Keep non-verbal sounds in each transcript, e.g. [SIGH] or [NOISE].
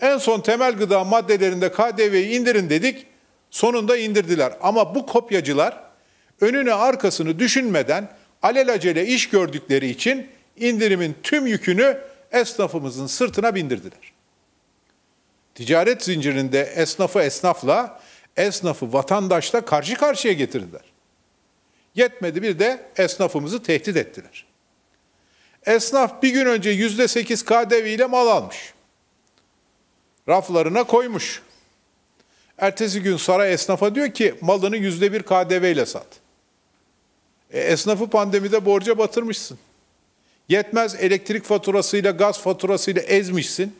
En son temel gıda maddelerinde KDV'yi indirin dedik. Sonunda indirdiler. Ama bu kopyacılar önünü arkasını düşünmeden alelacele iş gördükleri için indirimin tüm yükünü esnafımızın sırtına bindirdiler. Ticaret zincirinde esnafı esnafla, esnafı vatandaşla karşı karşıya getirdiler. Yetmedi bir de esnafımızı tehdit ettiler. Esnaf bir gün önce yüzde sekiz KDV ile mal almış raflarına koymuş. Ertesi gün saray esnafa diyor ki malını yüzde bir KDV ile sat. E, esnafı pandemide borca batırmışsın. Yetmez elektrik faturasıyla, gaz faturasıyla ezmişsin.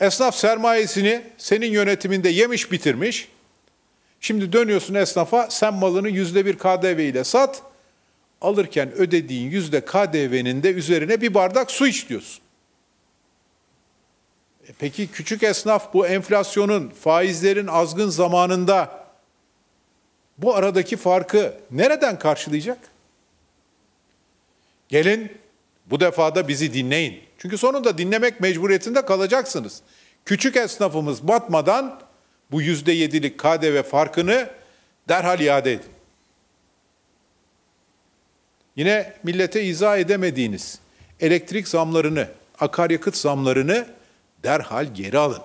Esnaf sermayesini senin yönetiminde yemiş bitirmiş. Şimdi dönüyorsun esnafa sen malını yüzde bir KDV ile sat. Alırken ödediğin yüzde KDV'nin de üzerine bir bardak su iç diyorsun. Peki küçük esnaf bu enflasyonun, faizlerin azgın zamanında bu aradaki farkı nereden karşılayacak? Gelin bu defada bizi dinleyin. Çünkü sonunda dinlemek mecburiyetinde kalacaksınız. Küçük esnafımız batmadan bu yüzde yedilik KDV farkını derhal iade edin. Yine millete izah edemediğiniz elektrik zamlarını, akaryakıt zamlarını derhal geri alın.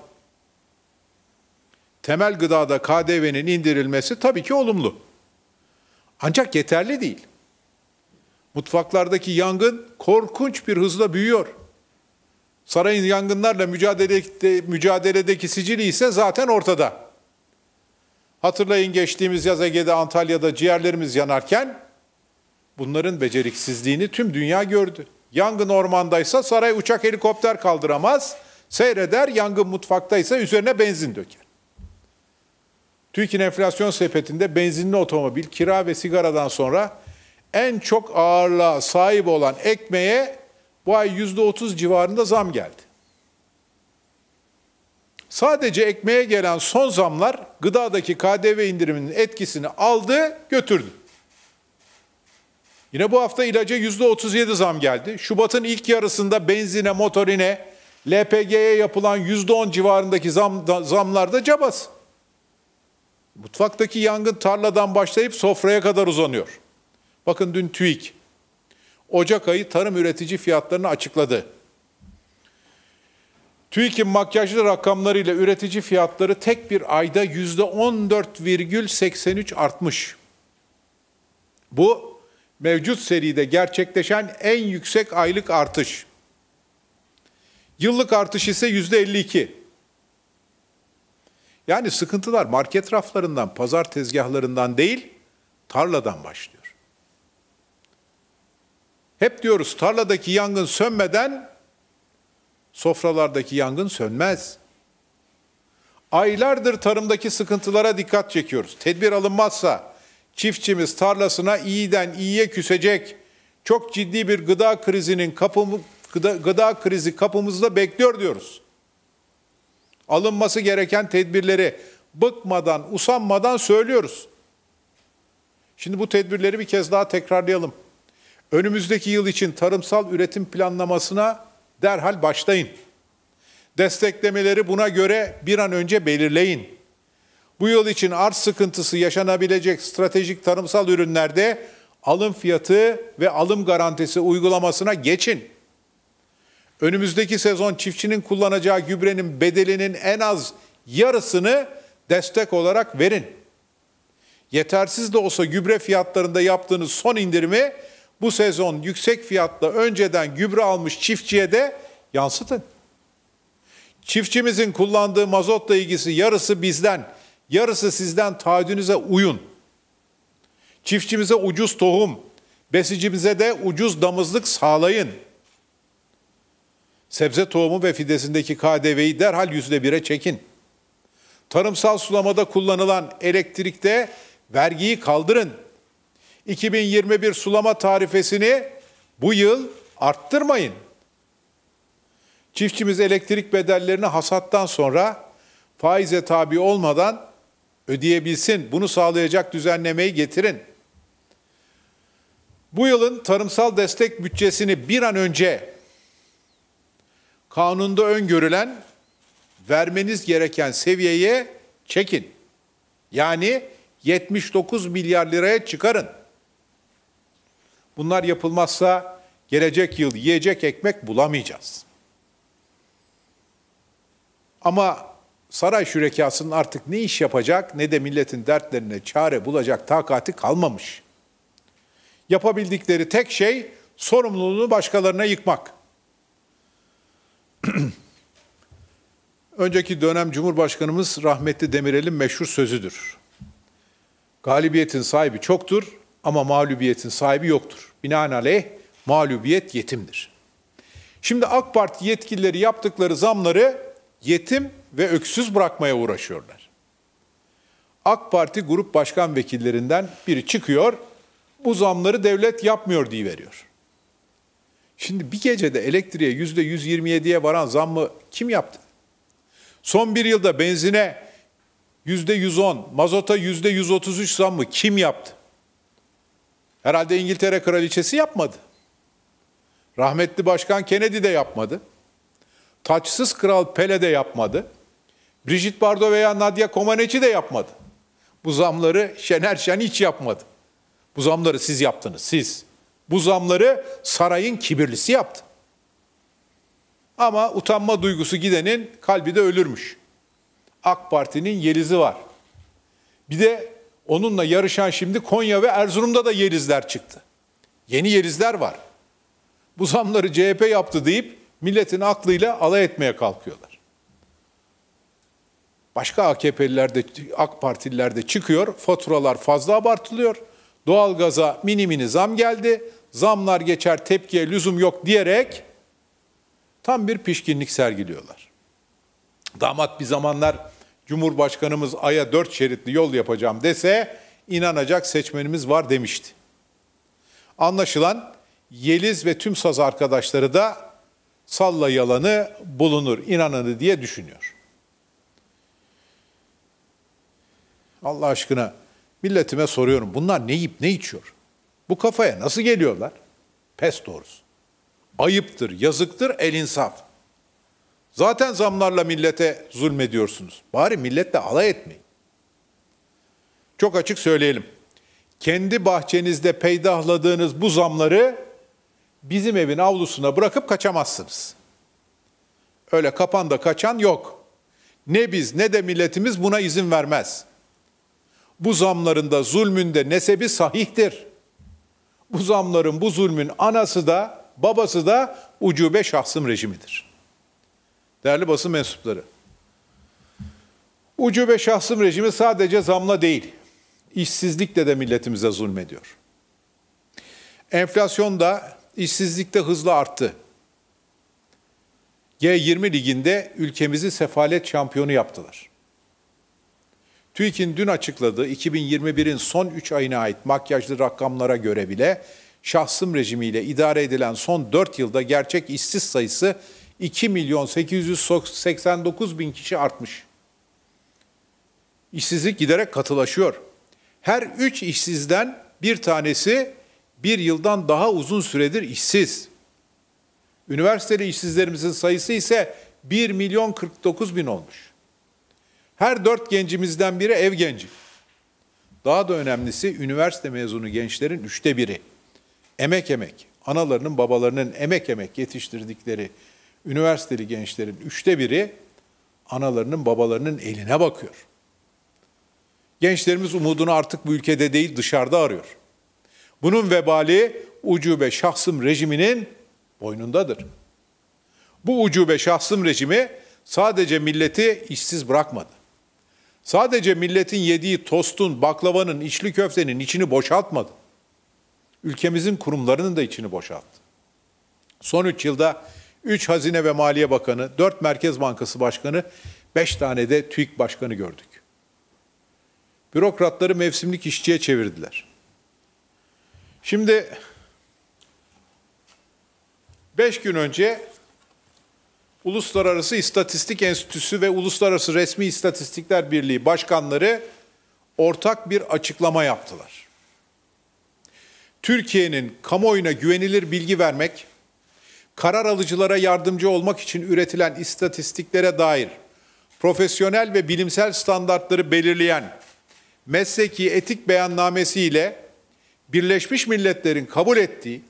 Temel gıdada KDV'nin indirilmesi tabii ki olumlu. Ancak yeterli değil. Mutfaklardaki yangın korkunç bir hızla büyüyor. Sarayın yangınlarla mücadelede, mücadeledeki sicili ise zaten ortada. Hatırlayın geçtiğimiz yaz Ege'de Antalya'da ciğerlerimiz yanarken bunların beceriksizliğini tüm dünya gördü. Yangın ormandaysa saray uçak helikopter kaldıramaz. Seyreder, yangın mutfaktaysa üzerine benzin döker. TÜİK'in enflasyon sepetinde benzinli otomobil, kira ve sigaradan sonra en çok ağırlığa sahip olan ekmeğe bu ay yüzde otuz civarında zam geldi. Sadece ekmeğe gelen son zamlar gıdadaki KDV indiriminin etkisini aldı, götürdü. Yine bu hafta ilaca yedi zam geldi. Şubat'ın ilk yarısında benzine, motorine, LPG'ye yapılan %10 civarındaki zam, da, zamlarda cabası. Mutfaktaki yangın tarladan başlayıp sofraya kadar uzanıyor. Bakın dün TÜİK Ocak ayı tarım üretici fiyatlarını açıkladı. TÜİK'in makyajlı rakamlarıyla üretici fiyatları tek bir ayda %14,83 artmış. Bu mevcut seride gerçekleşen en yüksek aylık artış. Yıllık artış ise yüzde 52. Yani sıkıntılar market raflarından, pazar tezgahlarından değil, tarladan başlıyor. Hep diyoruz tarladaki yangın sönmeden sofralardaki yangın sönmez. Aylardır tarımdaki sıkıntılara dikkat çekiyoruz. Tedbir alınmazsa çiftçimiz tarlasına iyiden iyiye küsecek. Çok ciddi bir gıda krizinin kapı, gıda, gıda krizi kapımızda bekliyor diyoruz. Alınması gereken tedbirleri bıkmadan, usanmadan söylüyoruz. Şimdi bu tedbirleri bir kez daha tekrarlayalım. Önümüzdeki yıl için tarımsal üretim planlamasına derhal başlayın. Desteklemeleri buna göre bir an önce belirleyin. Bu yıl için arz sıkıntısı yaşanabilecek stratejik tarımsal ürünlerde alım fiyatı ve alım garantisi uygulamasına geçin. Önümüzdeki sezon çiftçinin kullanacağı gübrenin bedelinin en az yarısını destek olarak verin. Yetersiz de olsa gübre fiyatlarında yaptığınız son indirimi bu sezon yüksek fiyatla önceden gübre almış çiftçiye de yansıtın. Çiftçimizin kullandığı mazotla ilgisi yarısı bizden, yarısı sizden taahhüdünüze uyun. Çiftçimize ucuz tohum, besicimize de ucuz damızlık sağlayın.'' Sebze tohumu ve fidesindeki KDV'yi derhal yüzde bire çekin. Tarımsal sulamada kullanılan elektrikte vergiyi kaldırın. 2021 sulama tarifesini bu yıl arttırmayın. Çiftçimiz elektrik bedellerini hasattan sonra faize tabi olmadan ödeyebilsin. Bunu sağlayacak düzenlemeyi getirin. Bu yılın tarımsal destek bütçesini bir an önce kanunda öngörülen vermeniz gereken seviyeye çekin. Yani 79 milyar liraya çıkarın. Bunlar yapılmazsa gelecek yıl yiyecek ekmek bulamayacağız. Ama saray şürekasının artık ne iş yapacak ne de milletin dertlerine çare bulacak takati kalmamış. Yapabildikleri tek şey sorumluluğunu başkalarına yıkmak. [CLEARS THROAT] Önceki dönem Cumhurbaşkanımız rahmetli Demirel'in meşhur sözüdür. Galibiyetin sahibi çoktur ama mağlubiyetin sahibi yoktur. Binaenaleyh mağlubiyet yetimdir. Şimdi AK Parti yetkilileri yaptıkları zamları yetim ve öksüz bırakmaya uğraşıyorlar. AK Parti grup başkan vekillerinden biri çıkıyor, bu zamları devlet yapmıyor diye veriyor. Şimdi bir gecede elektriğe yüzde %127'ye varan zammı kim yaptı? Son bir yılda benzine yüzde %110, mazota yüzde %133 zammı kim yaptı? Herhalde İngiltere kraliçesi yapmadı. Rahmetli Başkan Kennedy de yapmadı. Taçsız Kral Pele de yapmadı. Brigitte Bardot veya Nadia Comaneci de yapmadı. Bu zamları Şener Şen hiç yapmadı. Bu zamları siz yaptınız, siz. Bu zamları sarayın kibirlisi yaptı. Ama utanma duygusu gidenin kalbi de ölürmüş. AK Parti'nin Yeliz'i var. Bir de onunla yarışan şimdi Konya ve Erzurum'da da Yelizler çıktı. Yeni Yelizler var. Bu zamları CHP yaptı deyip milletin aklıyla alay etmeye kalkıyorlar. Başka AKP'liler de AK Partililer de çıkıyor. Faturalar fazla abartılıyor. Doğalgaza mini mini zam geldi zamlar geçer, tepkiye lüzum yok diyerek tam bir pişkinlik sergiliyorlar. Damat bir zamanlar Cumhurbaşkanımız aya dört şeritli yol yapacağım dese inanacak seçmenimiz var demişti. Anlaşılan Yeliz ve tüm saz arkadaşları da salla yalanı bulunur, inananı diye düşünüyor. Allah aşkına milletime soruyorum bunlar ne yiyip ne içiyor? Bu kafaya nasıl geliyorlar? Pes doğrusu. Ayıptır, yazıktır, el insaf. Zaten zamlarla millete zulmediyorsunuz. Bari milletle alay etmeyin. Çok açık söyleyelim. Kendi bahçenizde peydahladığınız bu zamları bizim evin avlusuna bırakıp kaçamazsınız. Öyle kapan da kaçan yok. Ne biz ne de milletimiz buna izin vermez. Bu zamlarında zulmünde nesebi sahihtir.'' Bu zamların, bu zulmün anası da babası da ucube şahsım rejimidir. Değerli basın mensupları. Ucube şahsım rejimi sadece zamla değil, işsizlikle de milletimize zulmediyor. Enflasyon da işsizlikte hızla arttı. G20 liginde ülkemizi sefalet şampiyonu yaptılar. TÜİK'in dün açıkladığı 2021'in son 3 ayına ait makyajlı rakamlara göre bile şahsım rejimiyle idare edilen son 4 yılda gerçek işsiz sayısı 2 milyon 889 bin kişi artmış. İşsizlik giderek katılaşıyor. Her 3 işsizden bir tanesi bir yıldan daha uzun süredir işsiz. Üniversiteli işsizlerimizin sayısı ise 1 milyon 49 bin olmuş. Her dört gencimizden biri ev genci. Daha da önemlisi üniversite mezunu gençlerin üçte biri. Emek emek, analarının babalarının emek emek yetiştirdikleri üniversiteli gençlerin üçte biri analarının babalarının eline bakıyor. Gençlerimiz umudunu artık bu ülkede değil dışarıda arıyor. Bunun vebali ucube şahsım rejiminin boynundadır. Bu ucube şahsım rejimi sadece milleti işsiz bırakmadı. Sadece milletin yediği tostun, baklavanın, içli köftenin içini boşaltmadı. Ülkemizin kurumlarının da içini boşalttı. Son 3 yılda 3 Hazine ve Maliye Bakanı, 4 Merkez Bankası Başkanı, 5 tane de TÜİK Başkanı gördük. Bürokratları mevsimlik işçiye çevirdiler. Şimdi 5 gün önce Uluslararası İstatistik Enstitüsü ve Uluslararası Resmi İstatistikler Birliği başkanları ortak bir açıklama yaptılar. Türkiye'nin kamuoyuna güvenilir bilgi vermek, karar alıcılara yardımcı olmak için üretilen istatistiklere dair profesyonel ve bilimsel standartları belirleyen mesleki etik beyannamesi ile Birleşmiş Milletler'in kabul ettiği